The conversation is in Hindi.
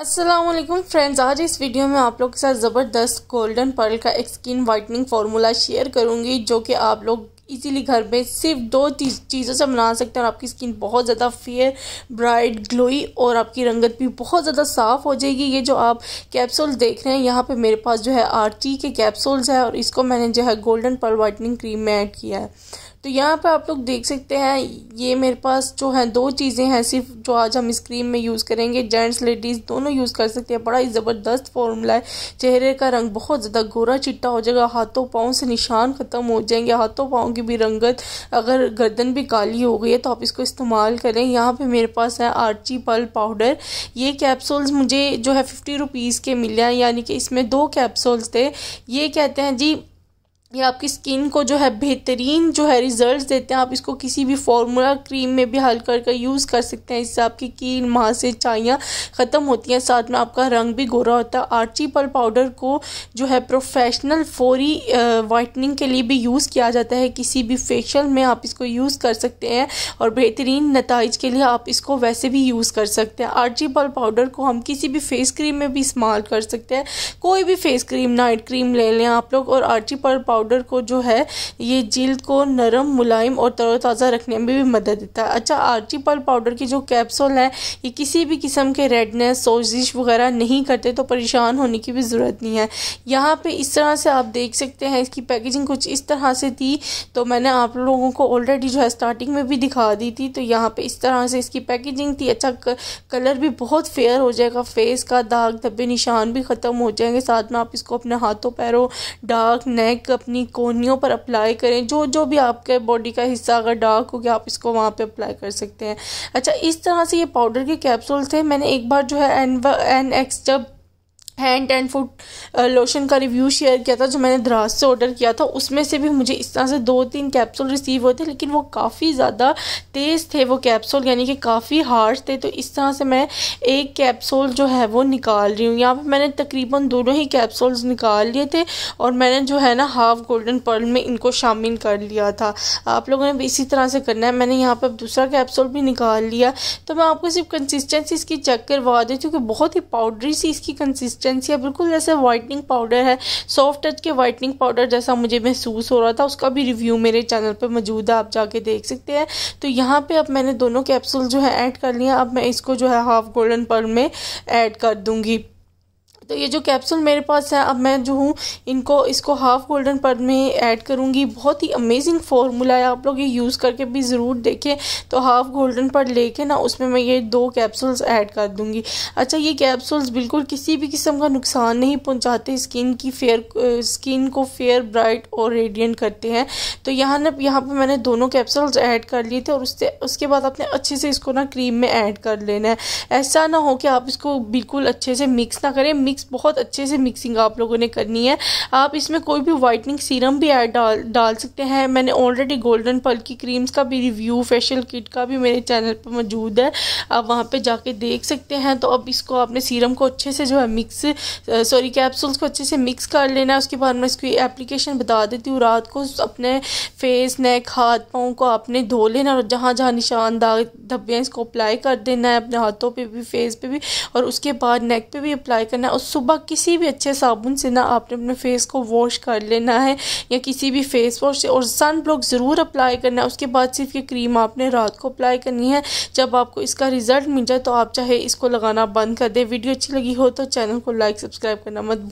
असलम फ्रेंड्स आज इस वीडियो में आप लोग के साथ ज़बरदस्त गोल्डन पर्ल का एक स्किन वाइटनिंग फार्मूला शेयर करूंगी जो कि आप लोग इजीली घर में सिर्फ दो चीज़ों से बना सकते हैं और आपकी स्किन बहुत ज़्यादा फेयर ब्राइट ग्लोई और आपकी रंगत भी बहुत ज़्यादा साफ़ हो जाएगी ये जो आप कैप्सूल देख रहे हैं यहाँ पे मेरे पास जो है आर के कैप्सूल्स है और इसको मैंने जो है गोल्डन पर्ल वाइटनिंग क्रीम में ऐड किया है तो यहाँ पर आप लोग देख सकते हैं ये मेरे पास जो है दो चीज़ें हैं सिर्फ जो आज हम इस क्रीम में यूज़ करेंगे जेंट्स लेडीज़ दोनों यूज़ कर सकते हैं बड़ा ही ज़बरदस्त फॉर्मूला है चेहरे का रंग बहुत ज़्यादा गोरा चिट्टा हो जाएगा हाथों पाँव से निशान ख़त्म हो जाएंगे हाथों पाँव की भी रंगत अगर गर्दन भी काली हो गई है तो आप इसको इस्तेमाल करें यहाँ पर मेरे पास है आर्ची पल पाउडर ये कैप्सूल्स मुझे जो है फिफ्टी रुपीज़ के मिले हैं यानी कि इसमें दो कैप्सूल्स थे ये कहते हैं जी ये आपकी स्किन को जो है बेहतरीन जो है रिजल्ट्स देते हैं आप इसको किसी भी फॉर्मूला क्रीम में भी हल कर कर यूज़ कर सकते हैं इससे आपकी कील माँ से चाइयाँ ख़त्म होती हैं साथ में आपका रंग भी गोरा होता है आर्ची पल पाउडर को जो है प्रोफेशनल फोरी वाइटनिंग के लिए भी यूज़ किया जाता है किसी भी फेशियल में आप इसको यूज़ कर सकते हैं और बेहतरीन नतज के लिए आप इसको वैसे भी यूज़ कर सकते हैं आर्ची पल पाउडर को हम किसी भी फेस क्रीम में भी इस्तेमाल कर सकते हैं कोई भी फेस क्रीम नाइट क्रीम ले लें आप लोग और आर्ची पल पाउडर पाउडर को जो है ये जल्द को नरम मुलायम और तरोताज़ा रखने में भी मदद देता है अच्छा पल पाउडर की जो कैप्सूल है ये किसी भी किस्म के रेडनेस सोजिश वगैरह नहीं करते तो परेशान होने की भी ज़रूरत नहीं है यहाँ पर इस तरह से आप देख सकते हैं इसकी पैकेजिंग कुछ इस तरह से थी तो मैंने आप लोगों को ऑलरेडी जो है स्टार्टिंग में भी दिखा दी थी तो यहाँ पर इस तरह से इसकी पैकेजिंग थी अच्छा कलर भी बहुत फेयर हो जाएगा फेस का दाग धब्बे निशान भी ख़त्म हो जाएंगे साथ में आप इसको अपने हाथों पैरों डार्क नेक अपने अपनी कोनियों पर अप्लाई करें जो जो भी आपके बॉडी का हिस्सा अगर डार्क हो गया आप इसको वहाँ पे अप्लाई कर सकते हैं अच्छा इस तरह से ये पाउडर के कैप्सूल थे मैंने एक बार जो है एन एन एक्स जब हैंड एंड फुट लोशन का रिव्यू शेयर किया था जो मैंने द्रास से ऑर्डर किया था उसमें से भी मुझे इस तरह से दो तीन कैप्सूल रिसीव हुए थे लेकिन वो काफ़ी ज़्यादा तेज़ थे वो कैप्सूल यानी कि काफ़ी हार्ड थे तो इस तरह से मैं एक कैप्सूल जो है वो निकाल रही हूँ यहाँ पर मैंने तकरीबन दोनों ही कैप्सूल्स निकाल लिए थे और मैंने जो है ना हाफ़ गोल्डन पर्ल में इनको शामिल कर लिया था आप लोगों ने भी इसी तरह से करना है मैंने यहाँ पर दूसरा कैप्सूल भी निकाल लिया तो मैं आपको सिर्फ कंसिस्टेंसी इसकी चेक करवा देती हूँ कि बहुत ही पाउडरी सी इसकी कंसिस्टेंसी कंसिस्टेंसी है बिल्कुल जैसे वाइटनिंग पाउडर है सॉफ्ट टच के वाइटनिंग पाउडर जैसा मुझे महसूस हो रहा था उसका भी रिव्यू मेरे चैनल पर मौजूद है आप जाके देख सकते हैं तो यहाँ पर अब मैंने दोनों कैप्सूल जो है ऐड कर लिया अब मैं इसको जो है हाफ गोल्डन पर्ल में ऐड कर दूँगी तो ये जो कैप्सूल मेरे पास है अब मैं जो हूँ इनको इसको हाफ़ गोल्डन पर में ऐड करूँगी बहुत ही अमेजिंग फार्मूला है आप लोग ये यूज़ करके भी ज़रूर देखें तो हाफ़ गोल्डन पर लेके ना उसमें मैं ये दो कैप्सूल्स ऐड कर दूँगी अच्छा ये कैप्सूल्स बिल्कुल किसी भी किस्म का नुकसान नहीं पहुँचाते स्किन की फेयर स्किन को फेयर ब्राइट और रेडियंट करते हैं तो यहाँ ना यहाँ पर मैंने दोनों कैप्सूल्स ऐड कर लिए थे और उससे उसके बाद आपने अच्छे से इसको ना क्रीम में ऐड कर लेना है ऐसा ना हो कि आप इसको बिल्कुल अच्छे से मिक्स ना करें मिक्स मिक्स बहुत अच्छे से मिक्सिंग आप लोगों ने करनी है आप इसमें कोई भी वाइटनिंग सीरम भी ऐड डाल डाल सकते हैं मैंने ऑलरेडी गोल्डन पल की क्रीम्स का भी रिव्यू फेशियल किट का भी मेरे चैनल पर मौजूद है आप वहाँ पर जाके देख सकते हैं तो अब इसको आपने सीरम को अच्छे से जो है मिक्स सॉरी कैप्सूल्स को अच्छे से मिक्स कर लेना है उसके बाद मैं इसकी एप्लीकेशन बता देती हूँ रात को अपने फेस नेक हाथ पाँव को आपने धो लेना और जहाँ जहाँ निशान दाग धब्बे हैं इसको अप्लाई कर देना है अपने हाथों पर भी फेस पे भी और उसके बाद नेक पे भी अप्लाई करना है उस सुबह किसी भी अच्छे साबुन से ना आपने अपने फेस को वॉश कर लेना है या किसी भी फेस वॉश से और सन ब्लॉक ज़रूर अप्लाई करना है उसके बाद सिर्फ ये क्रीम आपने रात को अप्लाई करनी है जब आपको इसका रिज़ल्ट मिल जाए तो आप चाहे इसको लगाना बंद कर दें वीडियो अच्छी लगी हो तो चैनल को लाइक सब्सक्राइब करना मत